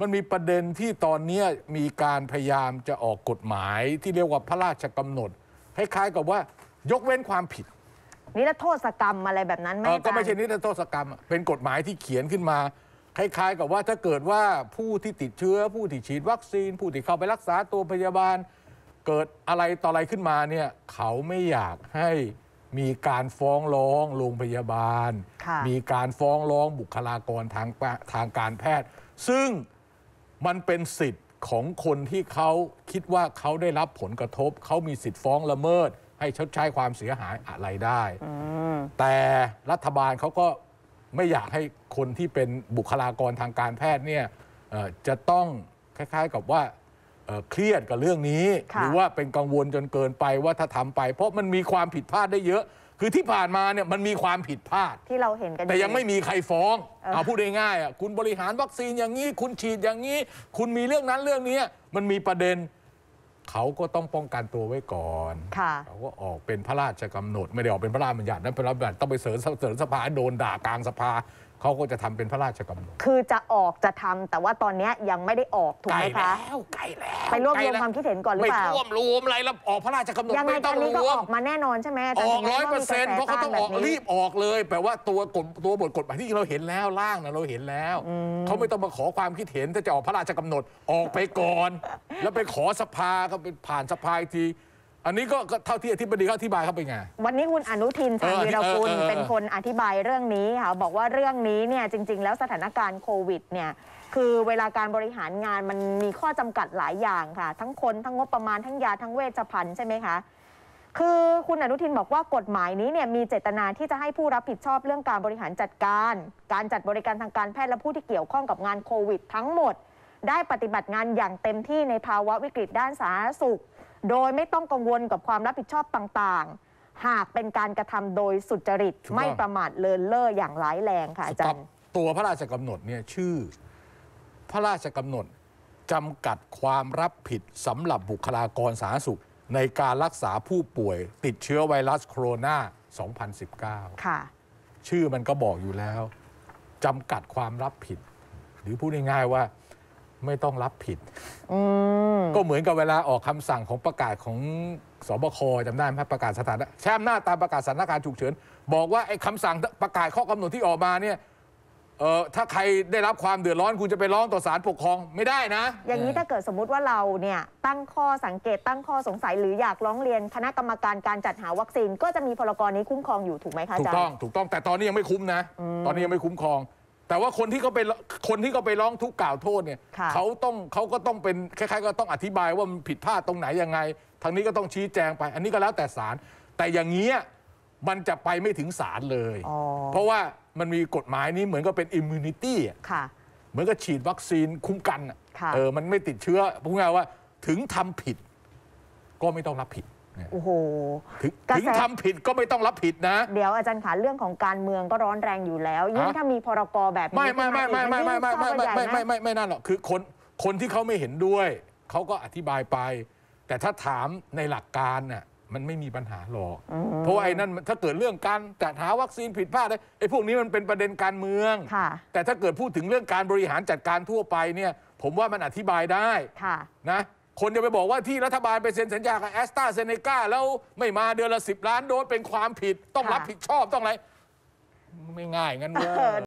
มันมีประเด็นที่ตอนนี้มีการพยายามจะออกกฎหมายที่เรียกว่าพระราชกำหนดคล้ายๆกับว่ายกเว้นความผิดนิรโทษกรรมอะไรแบบนั้นไหมก็ไม่ใช่นิรโทษกรรมเป็นกฎหมายที่เขียนขึ้นมา คล้ายๆ กับว่าถ้าเกิดว่าผู้ที่ติดเชื้อผู้ที่ฉีดวัคซีน ผู้ที่เข้าไปรักษาตัวพยาบาล เกิดอะไรต่ออะไรขึ้นมาเนี่ยเขาไม่อยากให้มีการฟ้องร้องโรงพยาบาล มีการฟ้องร้องบุคลากรทางทางการแพทย์ ซึ่งมันเป็นสิทธิ์ของคนที่เขาคิดว่าเขาได้รับผลกระทบ เขามีสิทธิ์ฟ้องละเมิดให้ชดใช้ความเสียหายอะไรได้ แต่รัฐบาลเขาก็ไม่อยากให้คนที่เป็นบุคลากรทางการแพทย์เนี่ยจะต้องคล้ายๆกับว่าเครียดกับเรื่องนี้ หรือว่าเป็นกังวลจนเกินไปว่าถ้าทำไป เพราะมันมีความผิดพลาดได้เยอะคือที่ผ่านมาเนี่ยมันมีความผิดพลาดที่เราเห็นกัน แต่ยังไม่มีใครฟ้องเอาพูดง่ายๆอ่ะคุณบริหารวัคซีนอย่างนี้ คุณฉีดอย่างนี้คุณมีเรื่องนั้นเรื่องนี้มันมีประเด็นเขาก็ต้องป้องกันตัวไว้ก่อนเขาก็ออกเป็นพระราชกำหนด ไม่ได้ออกเป็นพระราชบัญญัตินั้นเป็นรัฐบัญญัติต้องไปเสนอเสนอสภาโดนด่ากลางสภาเขาก็จะทำเป็นพระราชกำหนด คือจะออกจะทำแต่ว่าตอนนี้ยังไม่ได้ออกถูกไหมคะแล้วใกล้แล้วไปรวบรวมความคิดเห็นก่อนหรือเปล่า ไม่รวมรวมอะไรแล้วออกพระราชกำหนดยังไงม่ต้อนงนี้รก็วอมอกมาแน่นอนใช่ไหมออกร้อยเปอร์เซ็นต์เพราะเขาต้องออกรีบออกเลยแปลว่าตัวกฎตัวบทกฎหมายที่เราเห็นแล้วร่างนะเราเห็นแล้วเขาไม่ต้องมาขอความคิดเห็นถ้าจะออกพระราชกำหนดออกไปก่อน แล้วไปขอสภาก็ไปผ่านสภาอีกทีอันนี้ก็เท่าที่อธิบดีขาอธิบายเข้าไปไงวันนี้คุณอนุทินชาญวีรกุลเเป็นคนอธิบายเรื่องนี้ค่ะบอกว่าเรื่องนี้เนี่ยจริงๆแล้วสถานการณ์โควิดเนี่ยคือเวลาการบริหารงานมันมีข้อจำกัดหลายอย่างค่ะทั้งคนทั้งงบประมาณทั้งยาทั้งเวชภัณฑ์ใช่ไหมคะคือคุณอนุทินบอกว่ากฎหมายนี้เนี่ยมีเจตนาที่จะให้ผู้รับผิดชอบเรื่องการบริหารจัดการการจัดบริการทางการแพทย์และผู้ที่เกี่ยวข้องกับงานโควิดทั้งหมดได้ปฏิบัติงานอย่างเต็มที่ในภาวะวิกฤตด้านสาธารณสุขโดยไม่ต้องกังวลกับความรับผิดชอบต่างๆ หากเป็นการกระทำโดยสุจริตไม่ประมาทเลินเล่ออย่างร้ายแรงค่ะอาจารย์ตัวพระราชกำหนดเนี่ยชื่อ พระราชกำหนดจำกัดความรับผิดสำหรับบุคลากรสาธารณสุขในการรักษาผู้ป่วยติดเชื้อไวรัสโคโรนา 2019 ค่ะ ชื่อมันก็บอกอยู่แล้วจำกัดความรับผิด หรือพูดง่ายๆว่าไม่ต้องรับผิด ก็เหมือนกับเวลาออกคำสั่งของประกาศ ของสบคจำได้ไหมประกาศสถานะแช่หนนาตามประกาศสถานการณ์ฉุกเฉินบอกว่าไอ้คำสั่งประกาศข้อกำหนดที่ออกมาเนี่ยเออถ้าใครได้รับความเดือดร้อน คุณจะไปร้องต่อศาลปกครองไม่ได้นะ อย่างนี้ถ้าเกิดสมมุติว่าเราเนี่ยตั้งข้อสังเกต ตั้งข้อสงสัยหรืออยากร้องเรียนคณะกรรมการการจัดหาวัคซีนก็จะมีพรกรนี้คุ้มครองอยู่ถูกไหมคะอาถูจารกย์ต้องถูกต้องแต่ตอนนี้ยังไม่คุ้มนะ ตอนนี้ยังไม่คุ้มครองแต่ว่าคนที่เขาไปคนที่เขาไปร้องทุกขกล่าวโทษเนี่ยเขาต้องเขาก็ต้องเป็นคล้ายๆก็ต้องอธิบายว่ามันผิดพลาดตรงไหนยังไงทางนี้ก็ต้องชี้แจงไป อันนี้ก็แล้วแต่ศาลแต่อย่างเงี้ยมันจะไปไม่ถึงศาลเลยเพราะว่ามันมีกฎหมายนี้เหมือนก็เป็นอิมมูนิตี้เหมือนกับฉีดวัคซีนคุ้มกันเออมันไม่ติดเชื้อพูดง่ายว่าถึงทำผิดก็ไม่ต้องรับผิดโอ้โห ถึงทำผิดก็ไม่ต้องรับผิดนะ เดี๋ยวอาจารย์ขาเรื่องของการเมืองก็ร้อนแรงอยู่แล้ว ยิ่งถ้ามีพรกแบบนี้ ไม่ไม่ไม่ไม่ไม่ไม่ไม่ไม่ไม่ไม่ไม่ไม่นั่นหรอกคือคนคนที่เขาไม่เห็นด้วย เขาก็อธิบายไป แต่ถ้าถามในหลักการน่ะมันไม่มีปัญหาหรอก เพราะไอ้นั่นถ้าเกิดเรื่องการจัดหาวัคซีนผิดพลาดไอ้พวกนี้มันเป็นประเด็นการเมืองแต่ถ้าเกิดพูดถึงเรื่องการบริหารจัดการทั่วไปเนี่ย ผมว่ามันอธิบายได้นะคนจะไปบอกว่าที่รัฐบาลไปเซ็นสัญญากับแอสตราเซเนกาแล้วไม่มาเดือนละสิบล้านโดสเป็นความผิดต้องรับผิดชอบต้องอะไร ไม่ง่ายงั้นเว้ย